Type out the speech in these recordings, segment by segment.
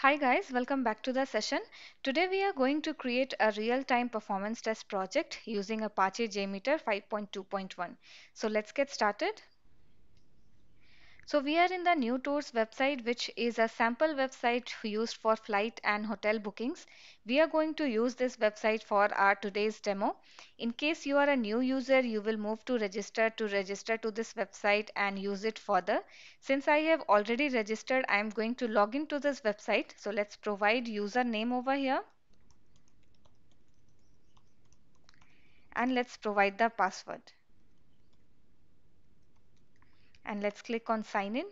Hi guys, welcome back to the session. Today we are going to create a real-time performance test project using Apache JMeter 5.2.1. So let's get started. So we are in the new tours website which is a sample website used for flight and hotel bookings. We are going to use this website for our today's demo. In case you are a new user you will move to register to register to this website and use it further. Since I have already registered I am going to log into this website. So let's provide username over here. And let's provide the password and let's click on sign in.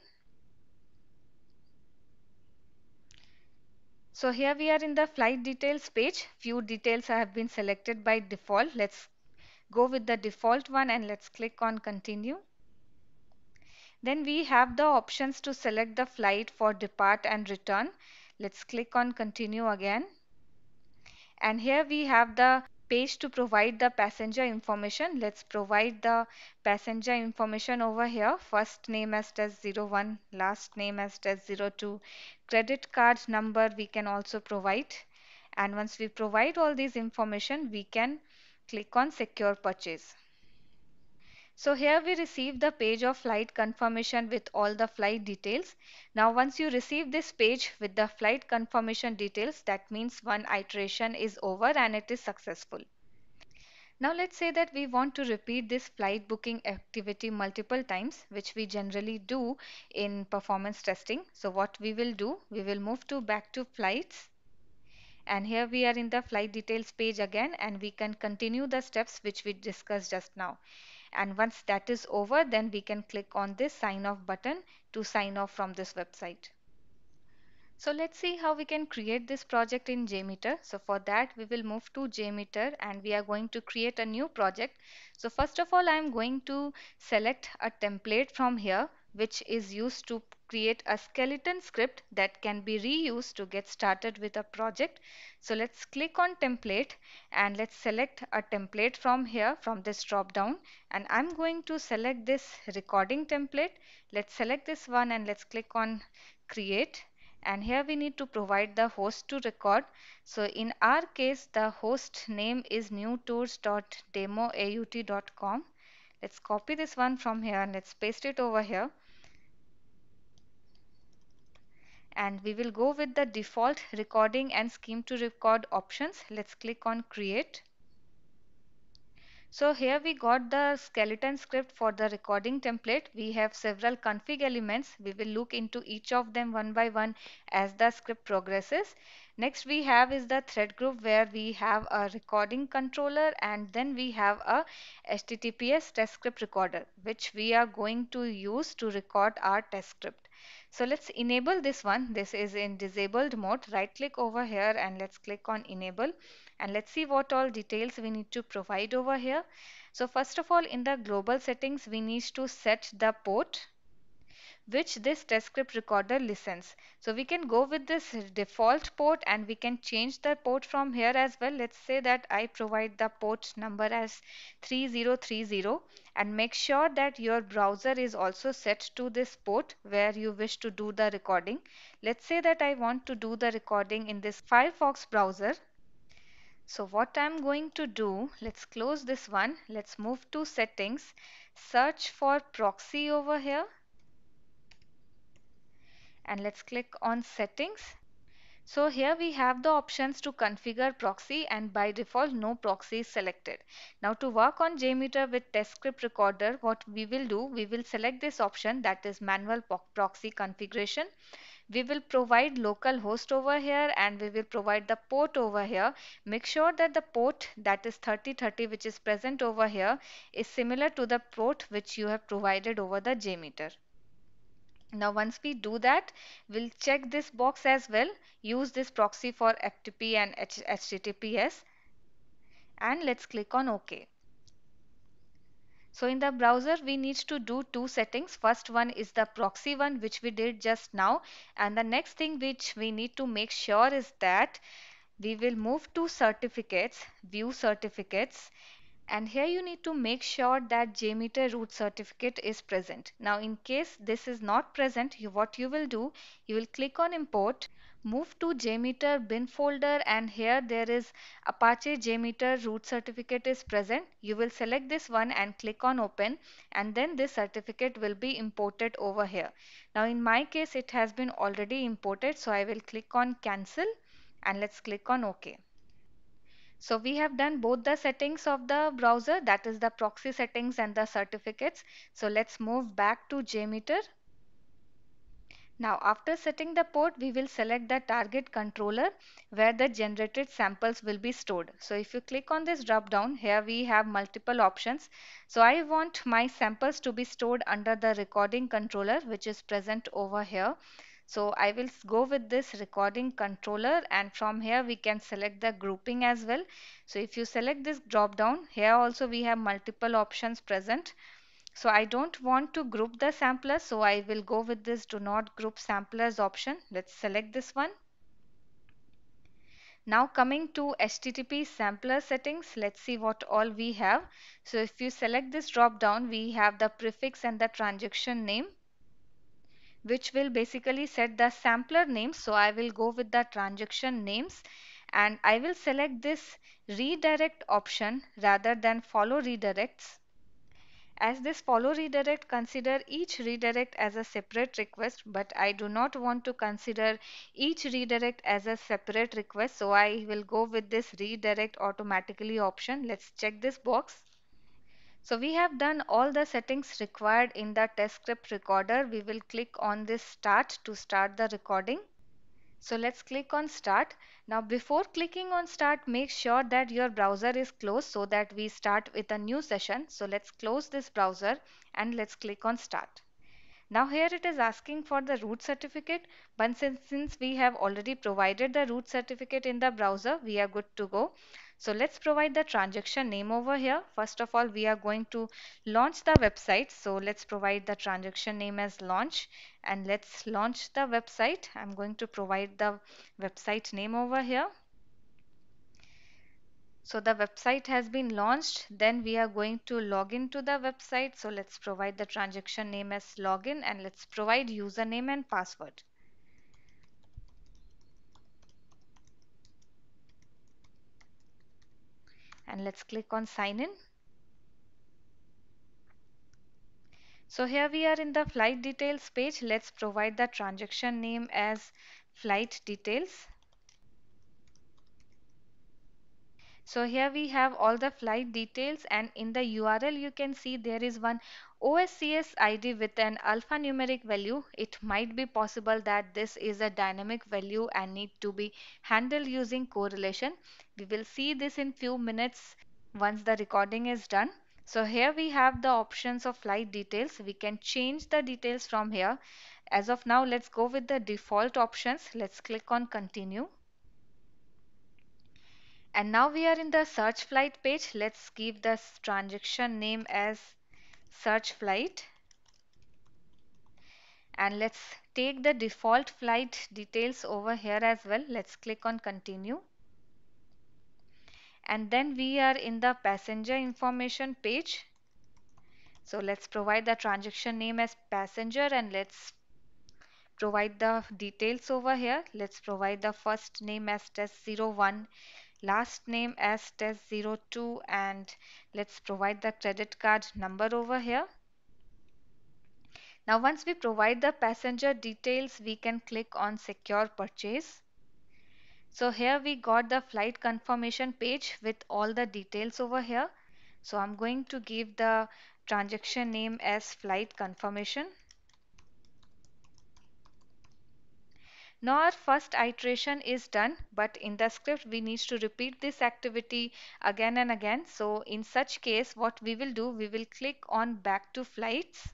So here we are in the flight details page. Few details have been selected by default. Let's go with the default one and let's click on continue. Then we have the options to select the flight for depart and return. Let's click on continue again. And here we have the page to provide the passenger information. Let's provide the passenger information over here. First name as test 01, last name as test 02. Credit card number we can also provide. And once we provide all these information, we can click on secure purchase. So here we receive the page of flight confirmation with all the flight details. Now once you receive this page with the flight confirmation details that means one iteration is over and it is successful. Now let's say that we want to repeat this flight booking activity multiple times which we generally do in performance testing. So what we will do, we will move to back to flights and here we are in the flight details page again and we can continue the steps which we discussed just now and once that is over then we can click on this sign off button to sign off from this website. So let's see how we can create this project in JMeter. So for that we will move to JMeter and we are going to create a new project. So first of all I am going to select a template from here which is used to create a skeleton script that can be reused to get started with a project. So let's click on template and let's select a template from here from this drop down and I'm going to select this recording template. Let's select this one and let's click on create and here we need to provide the host to record. So in our case the host name is newtours.demoaut.com. Let's copy this one from here and let's paste it over here. and we will go with the default recording and scheme to record options. Let's click on create. So here we got the skeleton script for the recording template. We have several config elements. We will look into each of them one by one as the script progresses. Next we have is the thread group where we have a recording controller and then we have a HTTPS test script recorder which we are going to use to record our test script. So let's enable this one. This is in disabled mode. Right click over here and let's click on enable and let's see what all details we need to provide over here. So first of all in the global settings we need to set the port which this test script recorder listens. So we can go with this default port and we can change the port from here as well. Let's say that I provide the port number as 3030 and make sure that your browser is also set to this port where you wish to do the recording. Let's say that I want to do the recording in this Firefox browser. So what I'm going to do, let's close this one. Let's move to settings, search for proxy over here and let's click on settings. So here we have the options to configure proxy and by default no proxy is selected. Now to work on JMeter with test script recorder what we will do we will select this option that is manual proxy configuration. We will provide local host over here and we will provide the port over here. Make sure that the port that is 3030 which is present over here is similar to the port which you have provided over the JMeter. Now once we do that, we'll check this box as well. Use this proxy for FTP and HTTPS and let's click on OK. So in the browser, we need to do two settings. First one is the proxy one, which we did just now. And the next thing which we need to make sure is that we will move to certificates, view certificates, and here you need to make sure that JMeter root certificate is present. Now in case this is not present, you, what you will do, you will click on import, move to JMeter bin folder and here there is Apache JMeter root certificate is present. You will select this one and click on open and then this certificate will be imported over here. Now in my case it has been already imported so I will click on cancel and let's click on OK. So we have done both the settings of the browser that is the proxy settings and the certificates. So let's move back to JMeter. Now after setting the port we will select the target controller where the generated samples will be stored. So if you click on this drop down here we have multiple options. So I want my samples to be stored under the recording controller which is present over here. So I will go with this recording controller and from here we can select the grouping as well. So if you select this drop down here also we have multiple options present. So I don't want to group the samplers so I will go with this do not group samplers option. Let's select this one. Now coming to HTTP sampler settings, let's see what all we have. So if you select this drop down, we have the prefix and the transaction name which will basically set the sampler names. So I will go with the transaction names and I will select this redirect option rather than follow redirects. As this follow redirect consider each redirect as a separate request but I do not want to consider each redirect as a separate request so I will go with this redirect automatically option. Let's check this box so we have done all the settings required in the test script recorder. We will click on this start to start the recording. So let's click on start. Now before clicking on start, make sure that your browser is closed so that we start with a new session. So let's close this browser and let's click on start. Now here it is asking for the root certificate but since, since we have already provided the root certificate in the browser we are good to go. So let's provide the transaction name over here. First of all, we are going to launch the website. So let's provide the transaction name as launch and let's launch the website. I'm going to provide the website name over here. So the website has been launched. Then we are going to log into the website. So let's provide the transaction name as login and let's provide username and password. and let's click on sign in. So here we are in the flight details page. Let's provide the transaction name as flight details So here we have all the flight details and in the URL you can see there is one OSCS ID with an alphanumeric value. It might be possible that this is a dynamic value and need to be handled using correlation. We will see this in few minutes once the recording is done. So here we have the options of flight details. We can change the details from here. As of now, let's go with the default options. Let's click on continue and now we are in the search flight page let's give this transaction name as search flight and let's take the default flight details over here as well let's click on continue and then we are in the passenger information page so let's provide the transaction name as passenger and let's provide the details over here let's provide the first name as test 01 last name as test02 and let's provide the credit card number over here. Now once we provide the passenger details we can click on secure purchase. So here we got the flight confirmation page with all the details over here. So I'm going to give the transaction name as flight confirmation Now our first iteration is done but in the script we need to repeat this activity again and again. So in such case what we will do we will click on back to flights.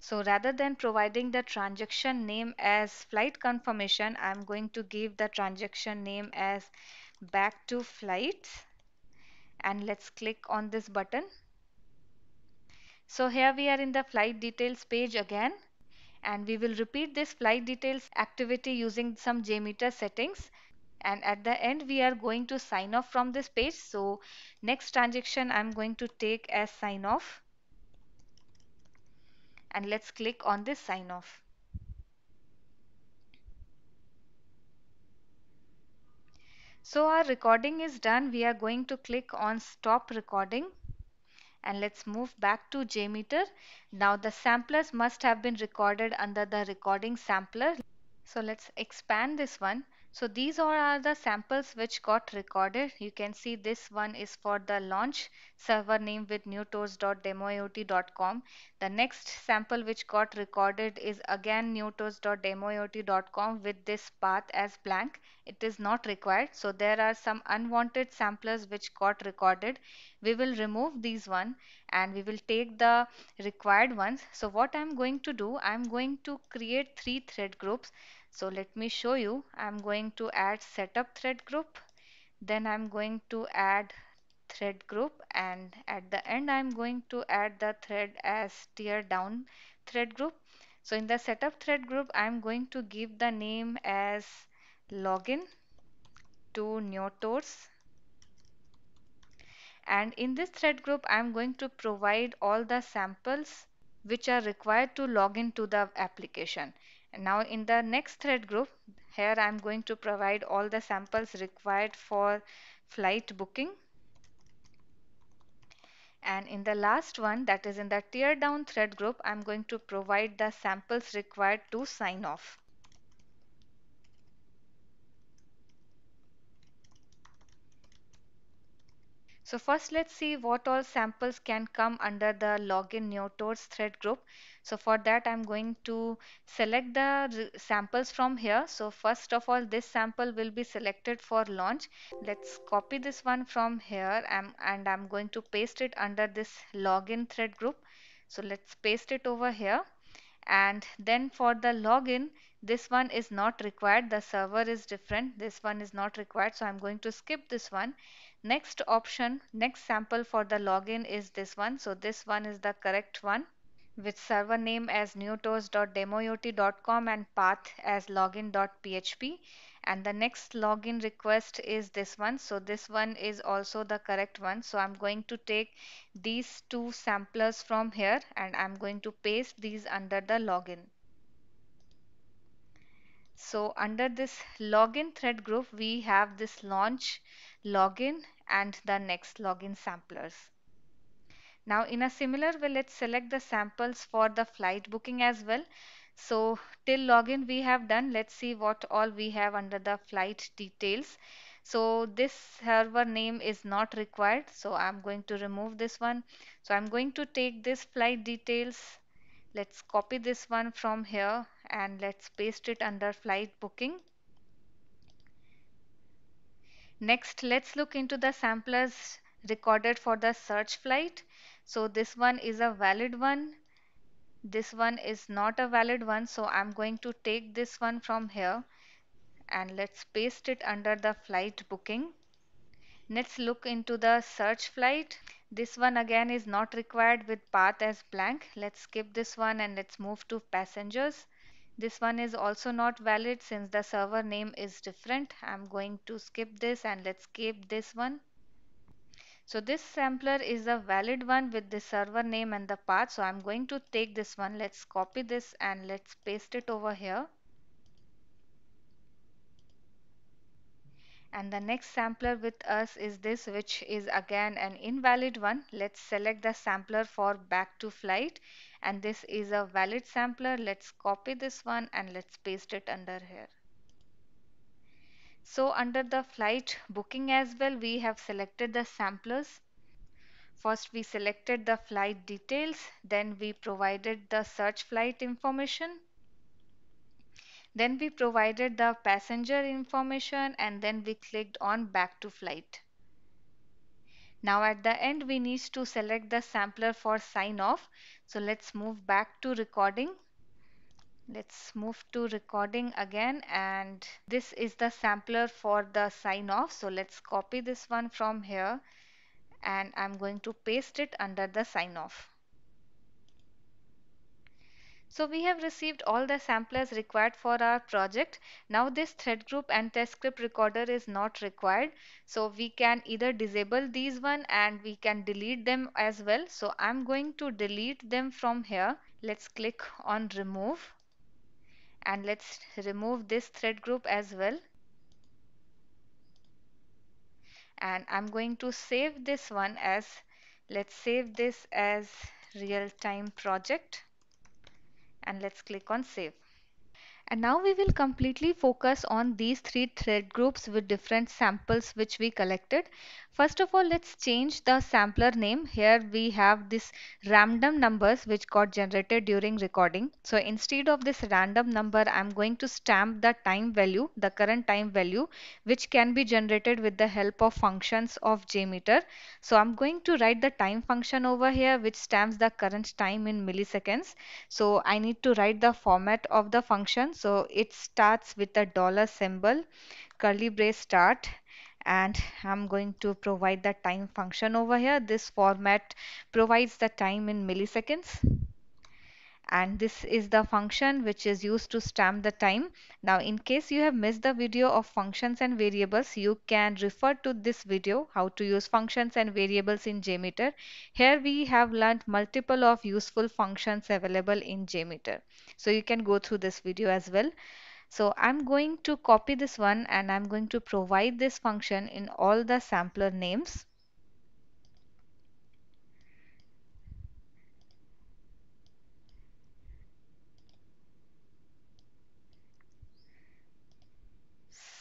So rather than providing the transaction name as flight confirmation I am going to give the transaction name as back to flights and let's click on this button. So here we are in the flight details page again and we will repeat this flight details activity using some JMeter settings and at the end we are going to sign off from this page so next transaction I'm going to take as sign off and let's click on this sign off so our recording is done we are going to click on stop recording and let's move back to JMeter. Now the samplers must have been recorded under the recording sampler. So let's expand this one so these all are the samples which got recorded. You can see this one is for the launch server name with newtoast.demoiot.com. The next sample which got recorded is again newtoast.demoiot.com with this path as blank. It is not required. So there are some unwanted samplers which got recorded. We will remove these one and we will take the required ones. So what I'm going to do, I'm going to create three thread groups so let me show you I'm going to add setup thread group then I'm going to add thread group and at the end I'm going to add the thread as tear down thread group so in the setup thread group I'm going to give the name as login to Neotors and in this thread group I'm going to provide all the samples which are required to log into the application. And now in the next thread group, here I am going to provide all the samples required for flight booking. And in the last one, that is in the tear down thread group, I'm going to provide the samples required to sign off. So first let's see what all samples can come under the login NeoToads thread group. So for that I'm going to select the samples from here. So first of all this sample will be selected for launch. Let's copy this one from here um, and I'm going to paste it under this login thread group. So let's paste it over here and then for the login this one is not required the server is different this one is not required so I'm going to skip this one Next option, next sample for the login is this one. So this one is the correct one with server name as neotoast.demoyot.com and path as login.php and the next login request is this one so this one is also the correct one so I'm going to take these two samplers from here and I'm going to paste these under the login so under this login thread group we have this launch login and the next login samplers. Now in a similar way, let's select the samples for the flight booking as well. So till login we have done, let's see what all we have under the flight details. So this server name is not required. So I'm going to remove this one. So I'm going to take this flight details. Let's copy this one from here and let's paste it under flight booking. Next, let's look into the samplers recorded for the search flight. So this one is a valid one. This one is not a valid one. So I'm going to take this one from here and let's paste it under the flight booking. Let's look into the search flight. This one again is not required with path as blank. Let's skip this one and let's move to passengers this one is also not valid since the server name is different i'm going to skip this and let's keep this one so this sampler is a valid one with the server name and the path so i'm going to take this one let's copy this and let's paste it over here and the next sampler with us is this which is again an invalid one let's select the sampler for back to flight and this is a valid sampler let's copy this one and let's paste it under here so under the flight booking as well we have selected the samplers first we selected the flight details then we provided the search flight information then we provided the passenger information and then we clicked on back to flight. Now at the end we need to select the sampler for sign off. So let's move back to recording. Let's move to recording again and this is the sampler for the sign off. So let's copy this one from here and I'm going to paste it under the sign off. So we have received all the samplers required for our project. Now this thread group and test script recorder is not required. So we can either disable these one and we can delete them as well. So I'm going to delete them from here. Let's click on remove and let's remove this thread group as well and I'm going to save this one as let's save this as real-time project and let's click on save. And now we will completely focus on these three thread groups with different samples which we collected. First of all, let's change the sampler name. Here we have this random numbers which got generated during recording. So instead of this random number, I'm going to stamp the time value, the current time value, which can be generated with the help of functions of JMeter. So I'm going to write the time function over here, which stamps the current time in milliseconds. So I need to write the format of the function. So it starts with a dollar symbol, curly brace start and I'm going to provide the time function over here. This format provides the time in milliseconds and this is the function which is used to stamp the time. Now in case you have missed the video of functions and variables you can refer to this video how to use functions and variables in JMeter. Here we have learned multiple of useful functions available in JMeter. So you can go through this video as well. So I'm going to copy this one and I'm going to provide this function in all the sampler names.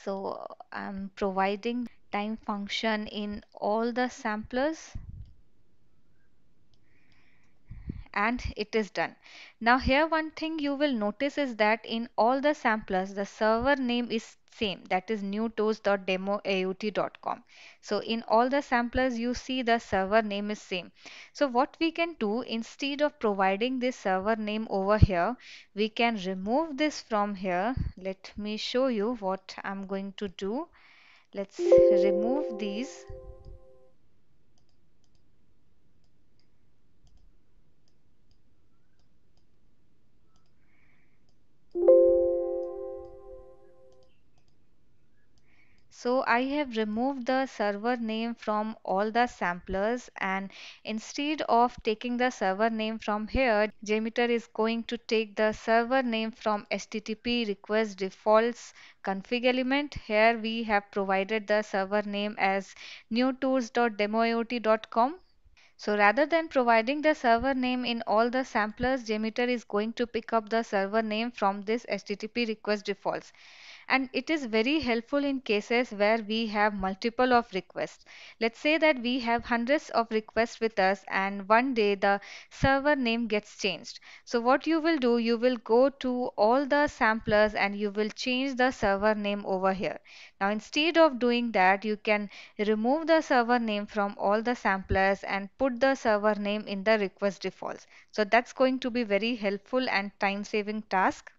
So I'm providing time function in all the samplers and it is done. Now here one thing you will notice is that in all the samplers the server name is same that is newtoes.demoaut.com. So in all the samplers you see the server name is same. So what we can do instead of providing this server name over here we can remove this from here. Let me show you what I'm going to do. Let's remove these So I have removed the server name from all the samplers and instead of taking the server name from here, Jmeter is going to take the server name from HTTP request defaults config element. Here we have provided the server name as newtools.demoiot.com. So rather than providing the server name in all the samplers, Jmeter is going to pick up the server name from this HTTP request defaults and it is very helpful in cases where we have multiple of requests. Let's say that we have hundreds of requests with us and one day the server name gets changed. So what you will do, you will go to all the samplers and you will change the server name over here. Now instead of doing that, you can remove the server name from all the samplers and put the server name in the request defaults. So that's going to be very helpful and time saving task.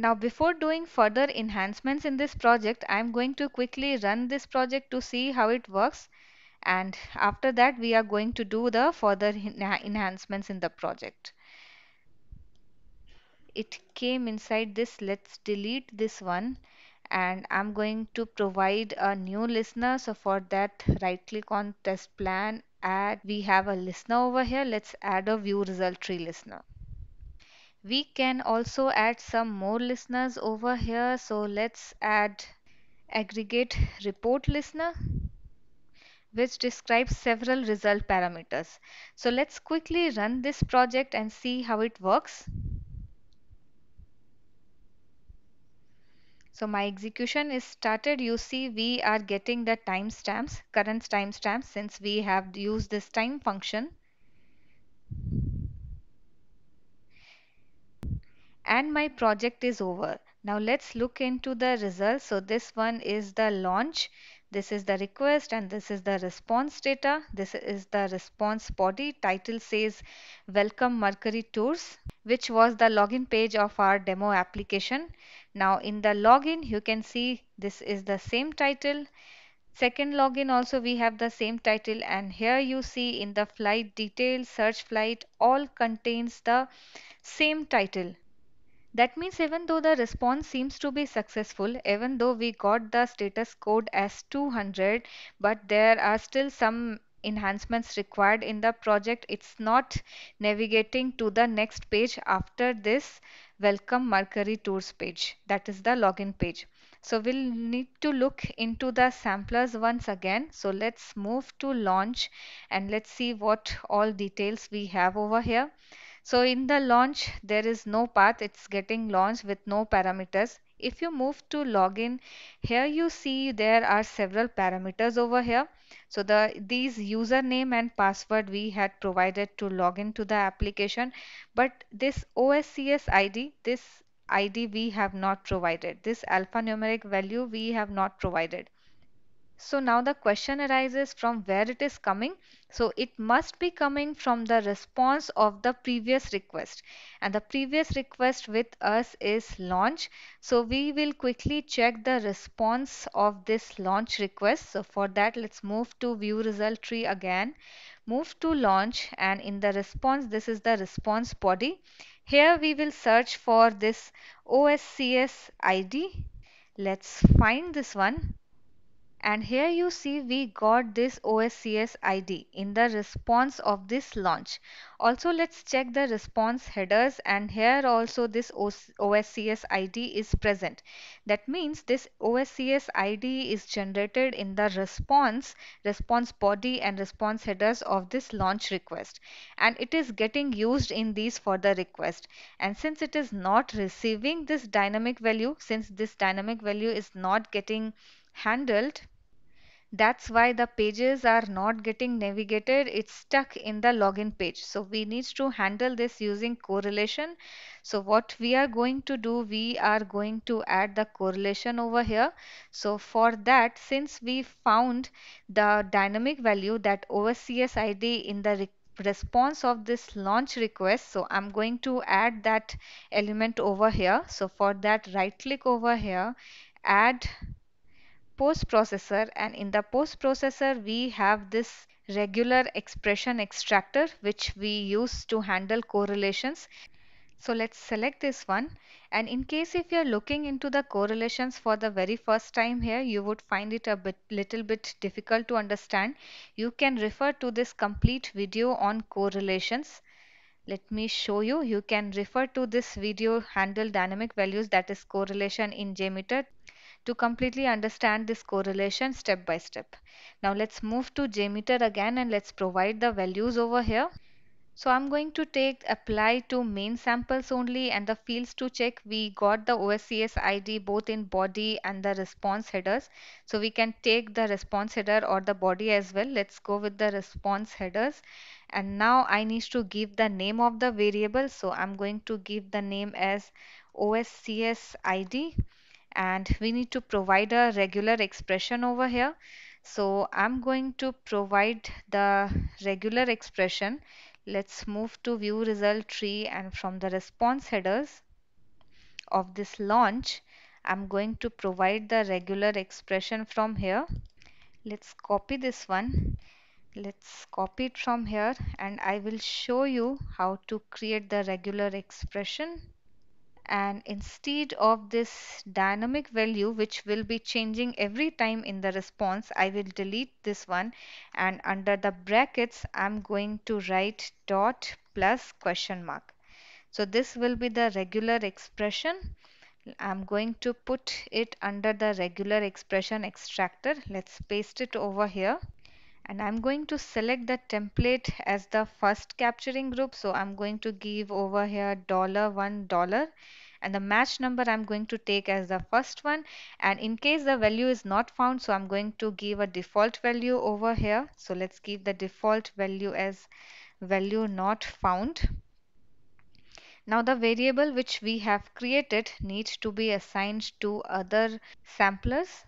Now before doing further enhancements in this project, I am going to quickly run this project to see how it works and after that we are going to do the further enhancements in the project. It came inside this, let's delete this one and I'm going to provide a new listener. So for that right click on test plan add we have a listener over here. Let's add a view result tree listener. We can also add some more listeners over here. So let's add aggregate report listener which describes several result parameters. So let's quickly run this project and see how it works. So my execution is started. You see we are getting the timestamps, current timestamps since we have used this time function. and my project is over. Now let's look into the results. So this one is the launch, this is the request and this is the response data. This is the response body. Title says welcome Mercury Tours which was the login page of our demo application. Now in the login you can see this is the same title. Second login also we have the same title and here you see in the flight details search flight all contains the same title that means even though the response seems to be successful, even though we got the status code as 200, but there are still some enhancements required in the project. It's not navigating to the next page after this welcome Mercury tours page. That is the login page. So we'll need to look into the samplers once again. So let's move to launch and let's see what all details we have over here. So in the launch, there is no path. It's getting launched with no parameters. If you move to login, here you see there are several parameters over here. So the these username and password we had provided to login to the application, but this OSCS ID, this ID we have not provided. This alphanumeric value we have not provided. So now the question arises from where it is coming. So it must be coming from the response of the previous request. And the previous request with us is launch. So we will quickly check the response of this launch request. So for that, let's move to view result tree again. Move to launch and in the response, this is the response body. Here we will search for this OSCS ID. Let's find this one and here you see we got this OSCS ID in the response of this launch. Also let's check the response headers and here also this OSCS ID is present. That means this OSCS ID is generated in the response, response body and response headers of this launch request and it is getting used in these for the request and since it is not receiving this dynamic value, since this dynamic value is not getting handled that's why the pages are not getting navigated. It's stuck in the login page. So we need to handle this using correlation. So what we are going to do, we are going to add the correlation over here. So for that, since we found the dynamic value that OSCS ID in the response of this launch request so I'm going to add that element over here so for that right click over here add post processor and in the post processor we have this regular expression extractor which we use to handle correlations. So let's select this one and in case if you're looking into the correlations for the very first time here you would find it a bit little bit difficult to understand. You can refer to this complete video on correlations. Let me show you. You can refer to this video handle dynamic values that is correlation in JMeter to completely understand this correlation step by step. Now let's move to JMeter again and let's provide the values over here. So I'm going to take apply to main samples only and the fields to check we got the OSCS ID both in body and the response headers. So we can take the response header or the body as well. Let's go with the response headers. And now I need to give the name of the variable. So I'm going to give the name as OSCS ID and we need to provide a regular expression over here. So I'm going to provide the regular expression. Let's move to view result tree and from the response headers of this launch, I'm going to provide the regular expression from here. Let's copy this one. Let's copy it from here and I will show you how to create the regular expression and instead of this dynamic value which will be changing every time in the response I will delete this one and under the brackets I'm going to write dot plus question mark so this will be the regular expression I'm going to put it under the regular expression extractor let's paste it over here and I'm going to select the template as the first capturing group so I'm going to give over here dollar one dollar and the match number I'm going to take as the first one and in case the value is not found so I'm going to give a default value over here so let's give the default value as value not found now the variable which we have created needs to be assigned to other samplers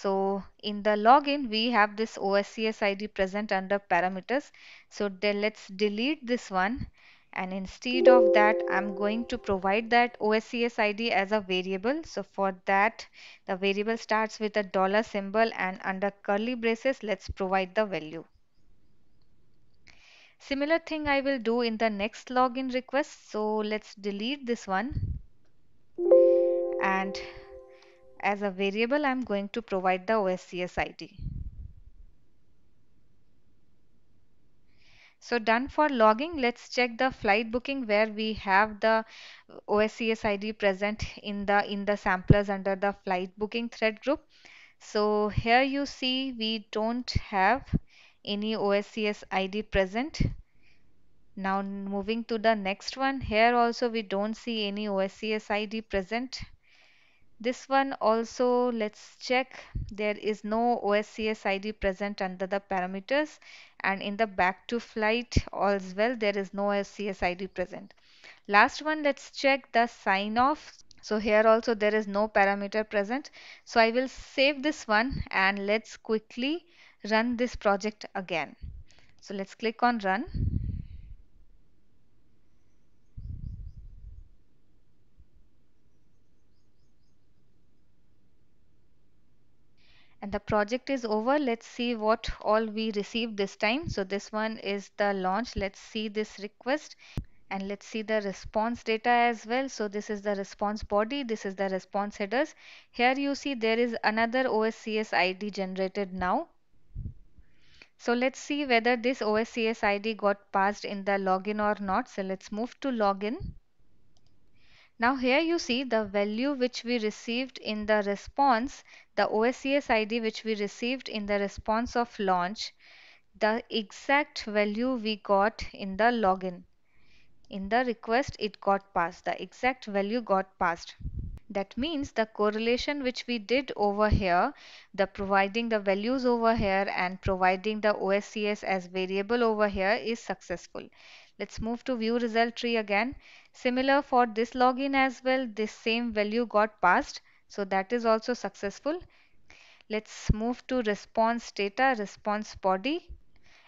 so in the login, we have this OSCS ID present under parameters. So let's delete this one. And instead of that, I'm going to provide that OSCS ID as a variable. So for that, the variable starts with a dollar symbol and under curly braces, let's provide the value. Similar thing I will do in the next login request. So let's delete this one. And as a variable, I'm going to provide the OSCS ID. So done for logging, let's check the flight booking where we have the OSCS ID present in the in the samplers under the flight booking thread group. So here you see we don't have any OSCS ID present. Now moving to the next one, here also we don't see any OSCS ID present this one also let's check there is no OSCS ID present under the parameters and in the back to flight as well there is no OSCS ID present last one let's check the sign off so here also there is no parameter present so I will save this one and let's quickly run this project again so let's click on run and the project is over let's see what all we received this time so this one is the launch let's see this request and let's see the response data as well so this is the response body this is the response headers here you see there is another OSCS ID generated now so let's see whether this OSCS ID got passed in the login or not so let's move to login now here you see the value which we received in the response, the OSCS ID which we received in the response of launch, the exact value we got in the login. In the request it got passed, the exact value got passed. That means the correlation which we did over here, the providing the values over here and providing the OSCS as variable over here is successful. Let's move to view result tree again. Similar for this login as well, this same value got passed. So that is also successful. Let's move to response data, response body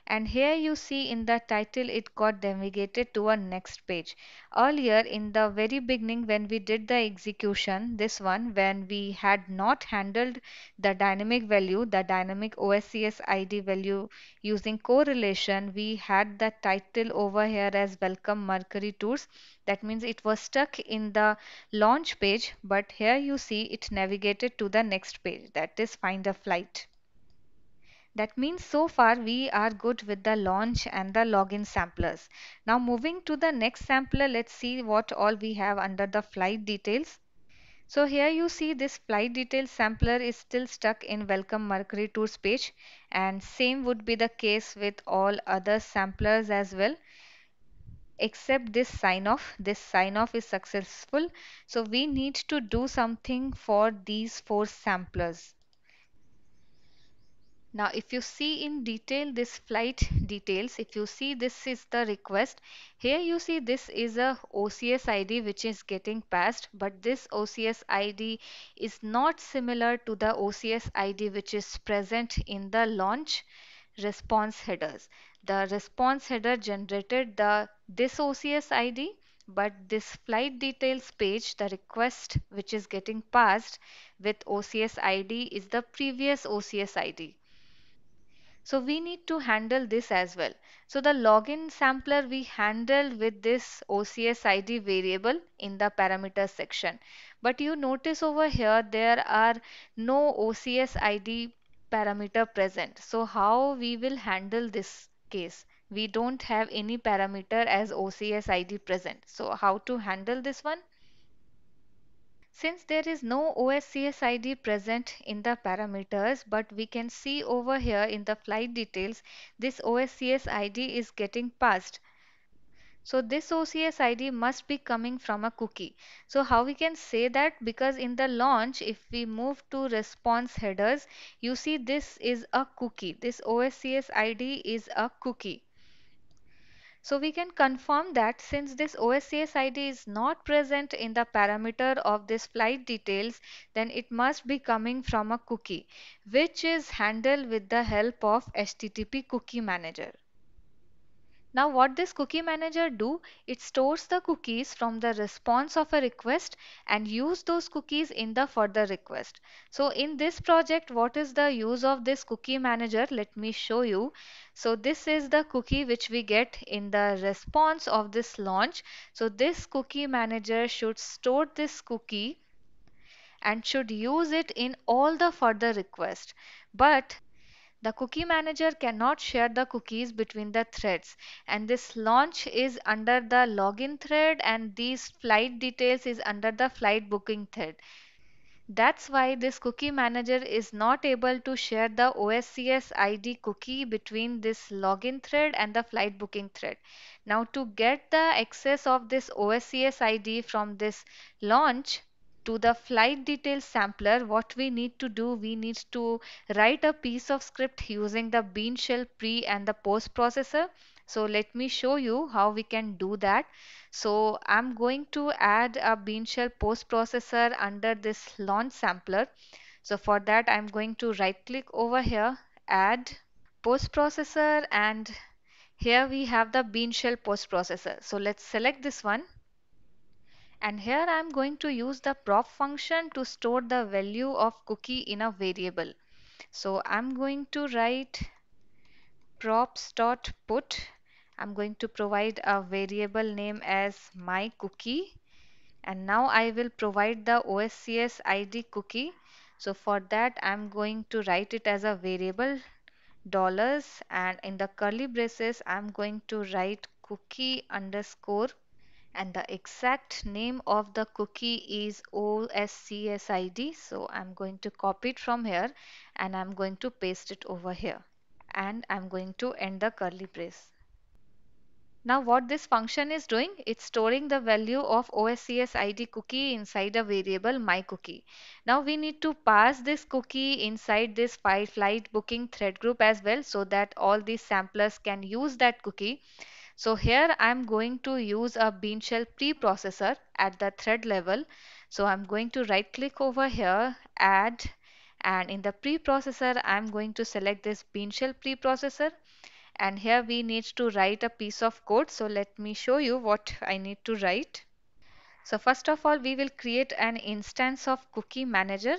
and here you see in the title it got navigated to a next page earlier in the very beginning when we did the execution this one when we had not handled the dynamic value the dynamic OSCS ID value using correlation we had the title over here as welcome Mercury tours that means it was stuck in the launch page but here you see it navigated to the next page that is find a flight that means so far we are good with the launch and the login samplers. Now moving to the next sampler, let's see what all we have under the flight details. So here you see this flight details sampler is still stuck in welcome Mercury tours page and same would be the case with all other samplers as well except this sign off this sign off is successful so we need to do something for these four samplers now if you see in detail this flight details, if you see this is the request, here you see this is a OCS ID which is getting passed but this OCS ID is not similar to the OCS ID which is present in the launch response headers. The response header generated the this OCS ID but this flight details page the request which is getting passed with OCS ID is the previous OCS ID so we need to handle this as well. So the login sampler we handle with this OCS ID variable in the parameter section. But you notice over here there are no OCS ID parameter present. So how we will handle this case? We don't have any parameter as OCS ID present. So how to handle this one? Since there is no OSCSID present in the parameters but we can see over here in the flight details this OSCSID is getting passed. So this OCSID must be coming from a cookie. So how we can say that because in the launch if we move to response headers you see this is a cookie. This OSCSID is a cookie. So we can confirm that since this OSCS ID is not present in the parameter of this flight details, then it must be coming from a cookie, which is handled with the help of HTTP cookie manager. Now what this cookie manager do, it stores the cookies from the response of a request and use those cookies in the further request. So in this project, what is the use of this cookie manager? Let me show you. So this is the cookie which we get in the response of this launch. So this cookie manager should store this cookie and should use it in all the further requests. But the cookie manager cannot share the cookies between the threads and this launch is under the login thread and these flight details is under the flight booking thread. That's why this cookie manager is not able to share the OSCS ID cookie between this login thread and the flight booking thread. Now to get the access of this OSCS ID from this launch, to the flight detail sampler what we need to do we need to write a piece of script using the bean shell pre and the post processor so let me show you how we can do that so i'm going to add a bean shell post processor under this launch sampler so for that i'm going to right click over here add post processor and here we have the bean shell post processor so let's select this one and here I am going to use the prop function to store the value of cookie in a variable. So I'm going to write props dot put. I'm going to provide a variable name as my cookie and now I will provide the OSCS ID cookie. So for that I'm going to write it as a variable dollars and in the curly braces I'm going to write cookie underscore and the exact name of the cookie is OSCSID so I'm going to copy it from here and I'm going to paste it over here and I'm going to end the curly brace. Now what this function is doing, it's storing the value of OSCSID cookie inside a variable myCookie. Now we need to pass this cookie inside this flight booking thread group as well so that all these samplers can use that cookie. So here I'm going to use a bean shell preprocessor at the thread level. So I'm going to right click over here, add, and in the preprocessor, I'm going to select this bean shell preprocessor. And here we need to write a piece of code. So let me show you what I need to write. So first of all, we will create an instance of cookie manager.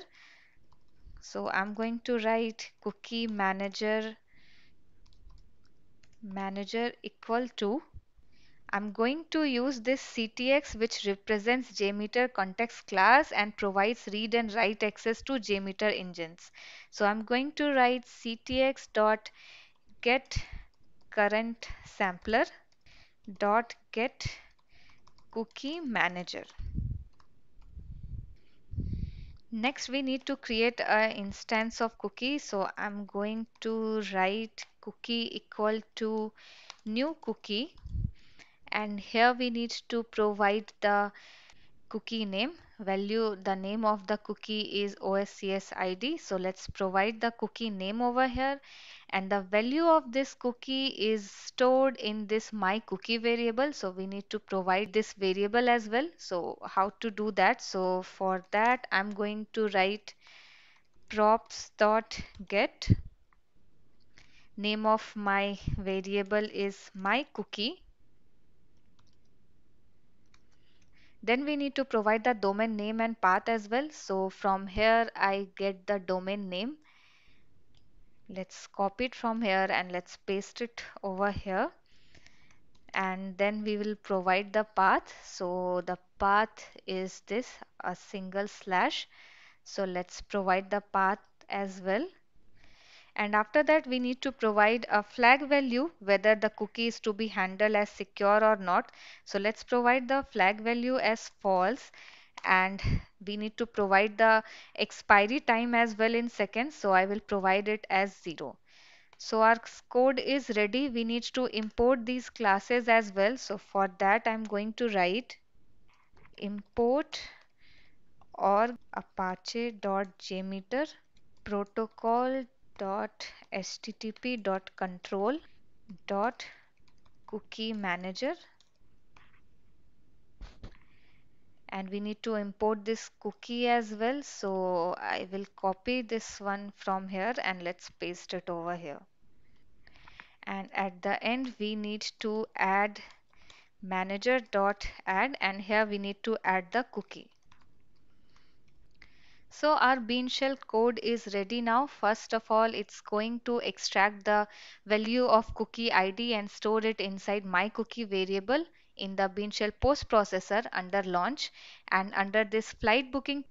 So I'm going to write cookie manager manager equal to I'm going to use this CTX which represents JMeter context class and provides read and write access to JMeter engines. So I'm going to write CTX dot get current sampler dot get cookie manager. Next we need to create an instance of cookie. So I'm going to write cookie equal to new cookie and here we need to provide the cookie name value the name of the cookie is OSCS ID so let's provide the cookie name over here and the value of this cookie is stored in this my cookie variable so we need to provide this variable as well so how to do that so for that i'm going to write props dot get name of my variable is my cookie then we need to provide the domain name and path as well so from here i get the domain name let's copy it from here and let's paste it over here and then we will provide the path so the path is this a single slash so let's provide the path as well and after that we need to provide a flag value whether the cookie is to be handled as secure or not so let's provide the flag value as false and we need to provide the expiry time as well in seconds so I will provide it as 0. So our code is ready we need to import these classes as well so for that I'm going to write import org.apache.jmeter.protocol.http.control.CookieManager. apache.jmeter protocol.http.control.cookie manager and we need to import this cookie as well so I will copy this one from here and let's paste it over here and at the end we need to add manager dot add and here we need to add the cookie so our bean shell code is ready now first of all it's going to extract the value of cookie id and store it inside my cookie variable in the shell post processor under launch and under this flight booking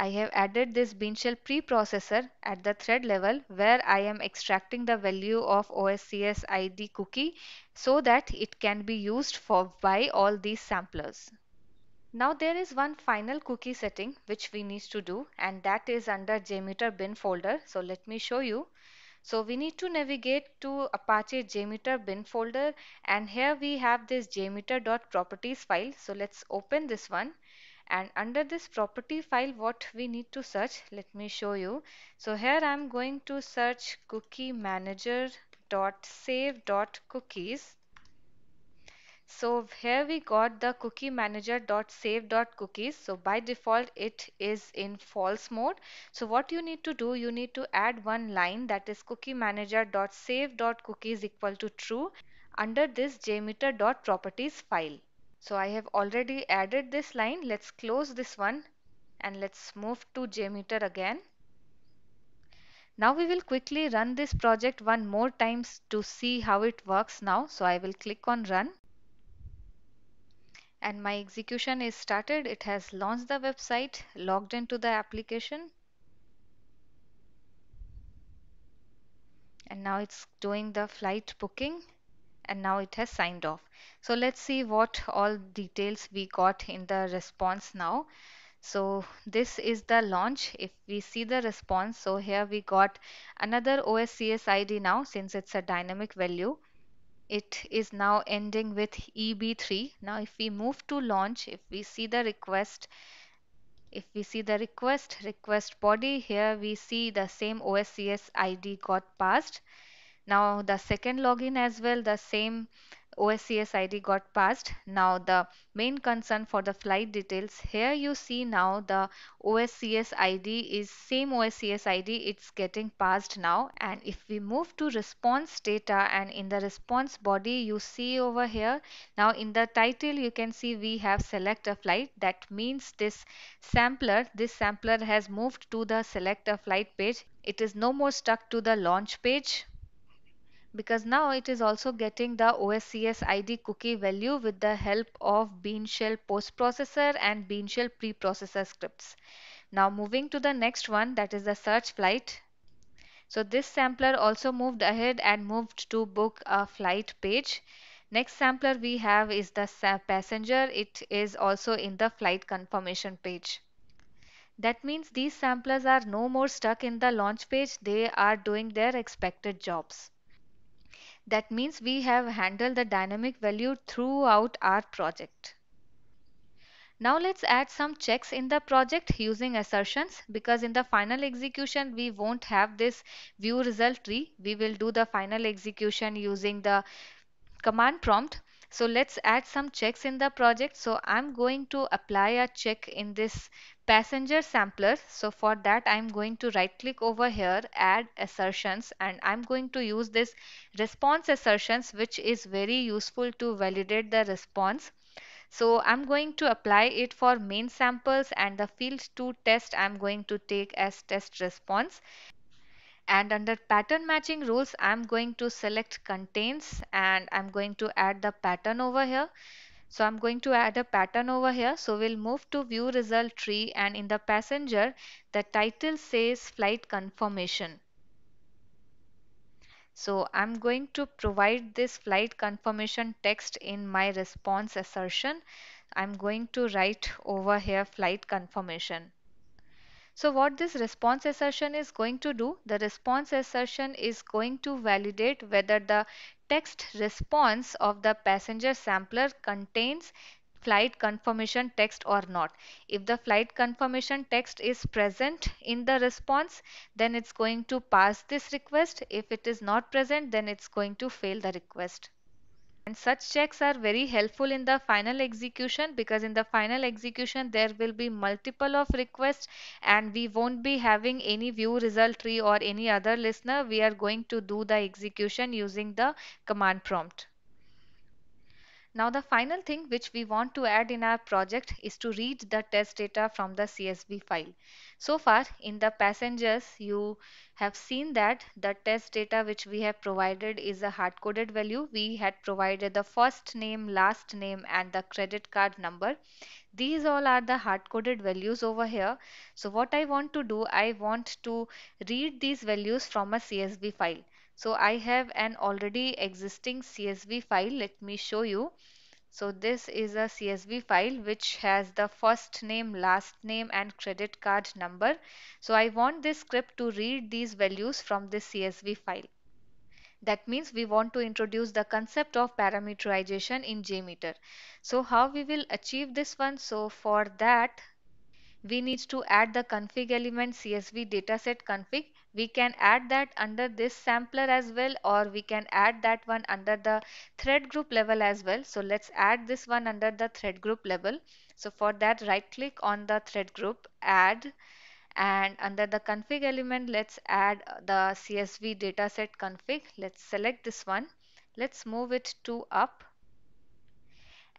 I have added this BeanShell preprocessor at the thread level where I am extracting the value of OSCS ID cookie so that it can be used for by all these samplers. Now there is one final cookie setting which we need to do and that is under Jmeter bin folder. So let me show you. So we need to navigate to Apache JMeter bin folder and here we have this jmeter.properties file. So let's open this one and under this property file what we need to search let me show you so here i'm going to search cookie manager dot save dot cookies so here we got the cookie manager dot dot save cookies. So by default, it is in false mode. So what you need to do, you need to add one line that is cookie manager dot dot save cookies equal to true under this dot properties file. So I have already added this line. Let's close this one and let's move to JMeter again. Now we will quickly run this project one more times to see how it works now. So I will click on run and my execution is started. It has launched the website, logged into the application. And now it's doing the flight booking and now it has signed off. So let's see what all details we got in the response now. So this is the launch. If we see the response, so here we got another OSCS ID now since it's a dynamic value it is now ending with EB3. Now if we move to launch, if we see the request, if we see the request, request body here, we see the same OSCS ID got passed. Now the second login as well, the same OSCS ID got passed. Now the main concern for the flight details. Here you see now the OSCS ID is same OSCS ID. It's getting passed now. And if we move to response data and in the response body you see over here. Now in the title you can see we have select a flight. That means this sampler, this sampler has moved to the select a flight page. It is no more stuck to the launch page because now it is also getting the OSCS ID cookie value with the help of bean shell post processor and bean shell preprocessor scripts. Now moving to the next one that is the search flight. So this sampler also moved ahead and moved to book a flight page. Next sampler we have is the passenger. It is also in the flight confirmation page. That means these samplers are no more stuck in the launch page. They are doing their expected jobs. That means we have handled the dynamic value throughout our project. Now let's add some checks in the project using assertions because in the final execution we won't have this view result tree. We will do the final execution using the command prompt. So let's add some checks in the project. So I'm going to apply a check in this passenger sampler. So for that I'm going to right click over here add assertions and I'm going to use this response assertions which is very useful to validate the response. So I'm going to apply it for main samples and the field 2 test I'm going to take as test response. And under pattern matching rules, I'm going to select contains and I'm going to add the pattern over here. So I'm going to add a pattern over here. So we'll move to view result tree and in the passenger, the title says flight confirmation. So I'm going to provide this flight confirmation text in my response assertion. I'm going to write over here flight confirmation. So what this response assertion is going to do, the response assertion is going to validate whether the text response of the passenger sampler contains flight confirmation text or not. If the flight confirmation text is present in the response, then it's going to pass this request. If it is not present, then it's going to fail the request. And such checks are very helpful in the final execution because in the final execution there will be multiple of requests and we won't be having any view result tree or any other listener. We are going to do the execution using the command prompt. Now the final thing which we want to add in our project is to read the test data from the CSV file. So far in the passengers you have seen that the test data which we have provided is a hard coded value. We had provided the first name, last name and the credit card number. These all are the hard coded values over here. So what I want to do, I want to read these values from a CSV file so I have an already existing CSV file let me show you so this is a CSV file which has the first name, last name and credit card number. So I want this script to read these values from this CSV file. That means we want to introduce the concept of parameterization in JMeter. So how we will achieve this one? So for that, we need to add the config element CSV dataset config we can add that under this sampler as well or we can add that one under the thread group level as well so let's add this one under the thread group level so for that right click on the thread group add and under the config element let's add the csv dataset config let's select this one let's move it to up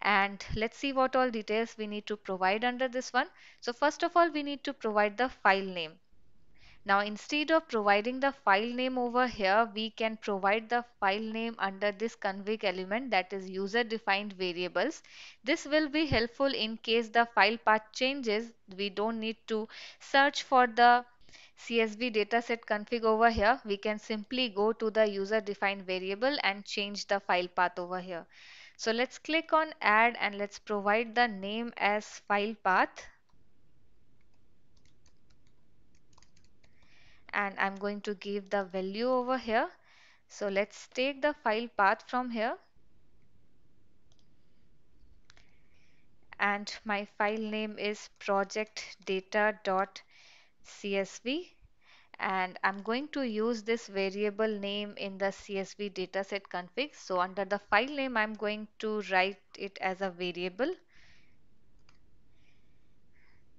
and let's see what all details we need to provide under this one so first of all we need to provide the file name now instead of providing the file name over here, we can provide the file name under this convic element that is user defined variables. This will be helpful in case the file path changes. We don't need to search for the CSV dataset config over here. We can simply go to the user defined variable and change the file path over here. So let's click on add and let's provide the name as file path and I'm going to give the value over here. So let's take the file path from here and my file name is projectdata.csv and I'm going to use this variable name in the CSV dataset config. So under the file name, I'm going to write it as a variable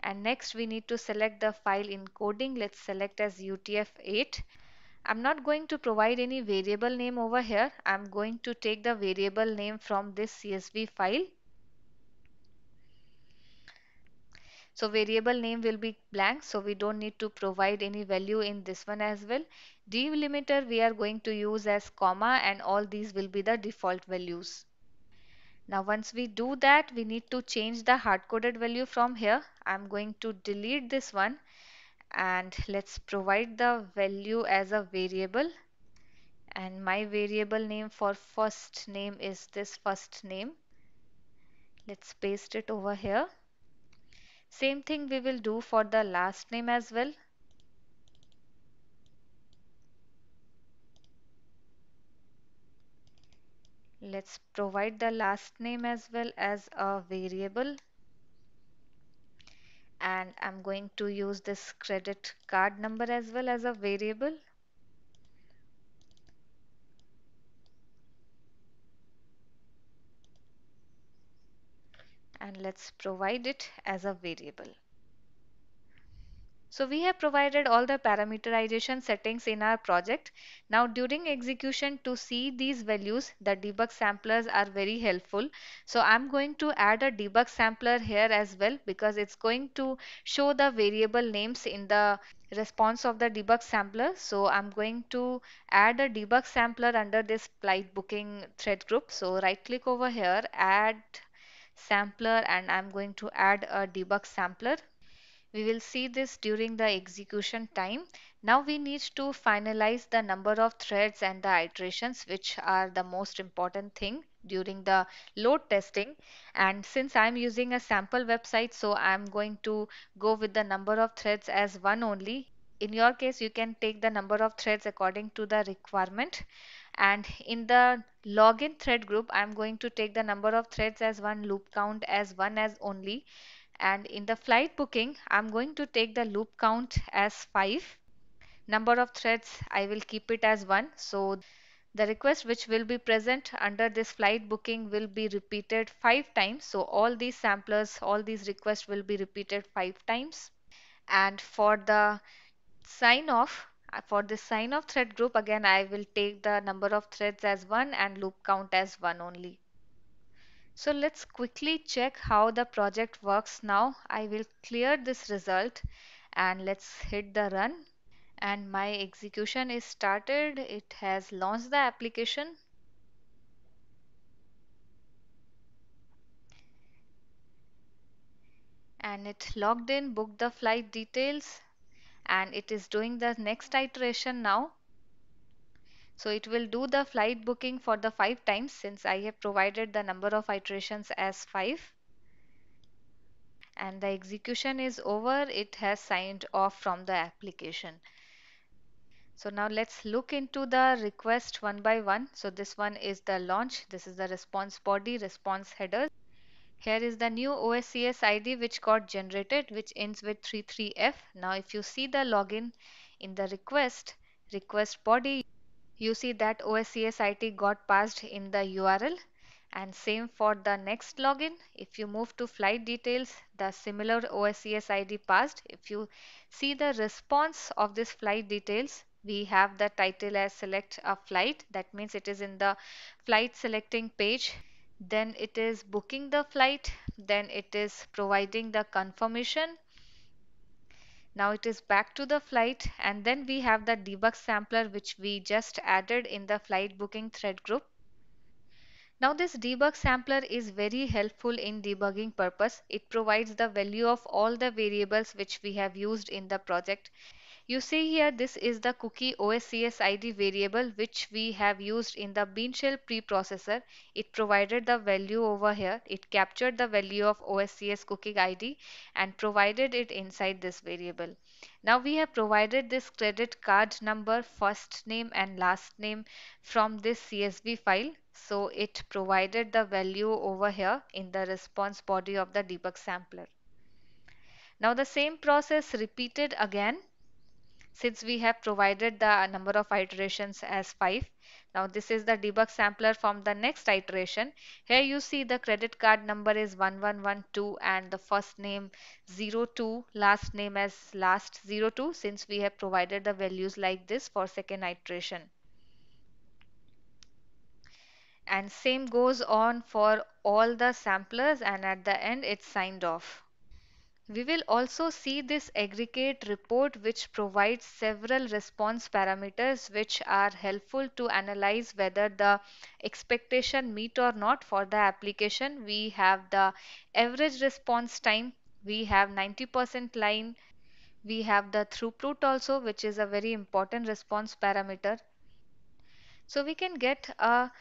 and next we need to select the file encoding let's select as utf8 I'm not going to provide any variable name over here I'm going to take the variable name from this CSV file so variable name will be blank so we don't need to provide any value in this one as well delimiter we are going to use as comma and all these will be the default values now once we do that, we need to change the hard-coded value from here. I'm going to delete this one and let's provide the value as a variable and my variable name for first name is this first name let's paste it over here same thing we will do for the last name as well Let's provide the last name as well as a variable. And I'm going to use this credit card number as well as a variable. and let's provide it as a variable. So we have provided all the parameterization settings in our project. Now during execution to see these values, the debug samplers are very helpful. So I'm going to add a debug sampler here as well because it's going to show the variable names in the response of the debug sampler. So I'm going to add a debug sampler under this flight booking thread group. So right click over here, add sampler and I'm going to add a debug sampler we will see this during the execution time. Now we need to finalize the number of threads and the iterations which are the most important thing during the load testing and since I'm using a sample website so I'm going to go with the number of threads as one only. In your case you can take the number of threads according to the requirement and in the login thread group I'm going to take the number of threads as one loop count as one as only and in the flight booking I'm going to take the loop count as 5 number of threads I will keep it as 1 so the request which will be present under this flight booking will be repeated 5 times so all these samplers all these requests will be repeated 5 times and for the sign off uh, for the sign off thread group again I will take the number of threads as 1 and loop count as 1 only. So let's quickly check how the project works now. I will clear this result and let's hit the run and my execution is started. It has launched the application. And it logged in, booked the flight details and it is doing the next iteration now so it will do the flight booking for the 5 times since I have provided the number of iterations as 5 and the execution is over it has signed off from the application. So now let's look into the request one by one. So this one is the launch. This is the response body, response header. Here is the new OSCS ID which got generated which ends with 33F. Now if you see the login in the request, request body, you see that OSCSIT got passed in the URL and same for the next login if you move to flight details the similar OSCSID passed if you see the response of this flight details we have the title as select a flight that means it is in the flight selecting page then it is booking the flight then it is providing the confirmation now it is back to the flight and then we have the debug sampler which we just added in the flight booking thread group. Now this debug sampler is very helpful in debugging purpose. It provides the value of all the variables which we have used in the project you see here this is the cookie OSCSID variable which we have used in the bean shell preprocessor. It provided the value over here. It captured the value of OSCS cooking ID and provided it inside this variable. Now we have provided this credit card number, first name and last name from this CSV file. So it provided the value over here in the response body of the debug sampler. Now the same process repeated again since we have provided the number of iterations as 5. Now this is the debug sampler from the next iteration. Here you see the credit card number is 1112 and the first name 02, last name as last 02 since we have provided the values like this for second iteration. And same goes on for all the samplers and at the end it's signed off. We will also see this aggregate report which provides several response parameters which are helpful to analyze whether the expectation meet or not for the application. We have the average response time, we have 90% line, we have the throughput also which is a very important response parameter. So we can get a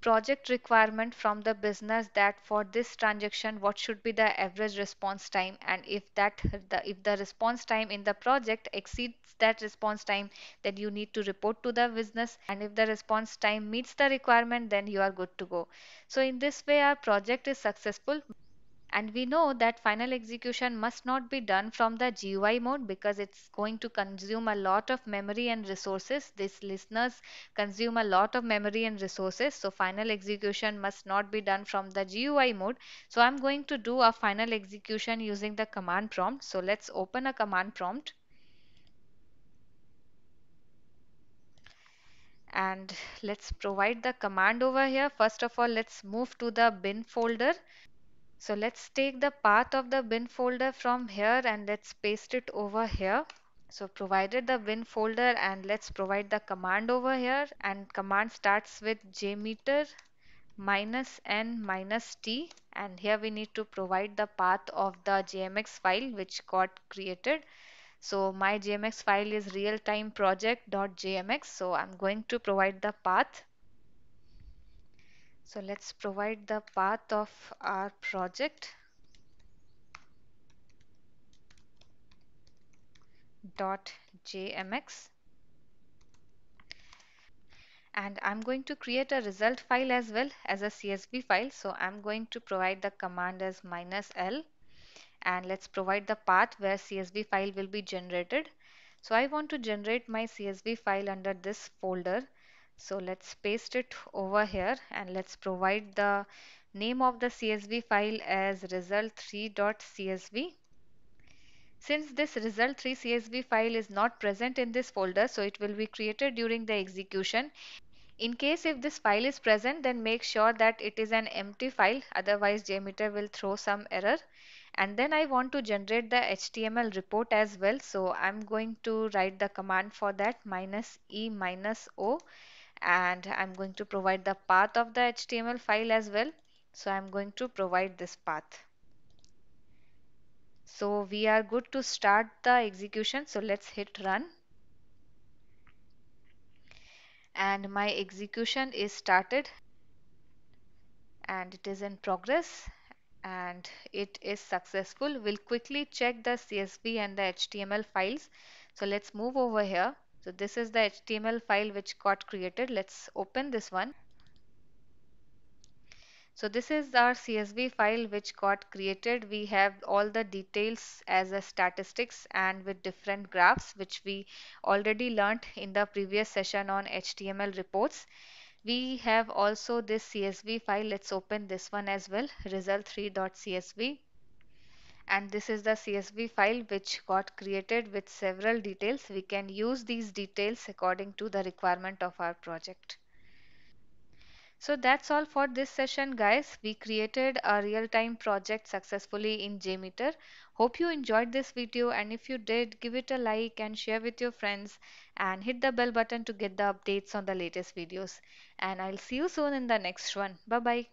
project requirement from the business that for this transaction what should be the average response time and if that the, if the response time in the project exceeds that response time then you need to report to the business and if the response time meets the requirement then you are good to go so in this way our project is successful and we know that final execution must not be done from the GUI mode because it's going to consume a lot of memory and resources. These listeners consume a lot of memory and resources. So final execution must not be done from the GUI mode. So I'm going to do a final execution using the command prompt. So let's open a command prompt. and let's provide the command over here first of all let's move to the bin folder so let's take the path of the bin folder from here and let's paste it over here. So provided the bin folder and let's provide the command over here and command starts with jmeter minus n minus t and here we need to provide the path of the jmx file which got created. So my jmx file is real-time project.jmx so I'm going to provide the path so let's provide the path of our project dot jmx and I'm going to create a result file as well as a CSV file. So I'm going to provide the command as minus L and let's provide the path where CSV file will be generated. So I want to generate my CSV file under this folder. So let's paste it over here and let's provide the name of the CSV file as result3.csv. Since this result3 CSV file is not present in this folder, so it will be created during the execution. In case if this file is present, then make sure that it is an empty file, otherwise JMeter will throw some error. And then I want to generate the HTML report as well. So I'm going to write the command for that minus E minus O and I'm going to provide the path of the HTML file as well. So I'm going to provide this path. So we are good to start the execution. So let's hit run. And my execution is started and it is in progress and it is successful. We'll quickly check the CSV and the HTML files. So let's move over here so this is the HTML file which got created. Let's open this one. So this is our CSV file which got created. We have all the details as a statistics and with different graphs which we already learnt in the previous session on HTML reports. We have also this CSV file. Let's open this one as well, result3.csv and this is the CSV file which got created with several details. We can use these details according to the requirement of our project. So that's all for this session guys. We created a real-time project successfully in JMeter. Hope you enjoyed this video and if you did give it a like and share with your friends and hit the bell button to get the updates on the latest videos. And I'll see you soon in the next one. Bye bye.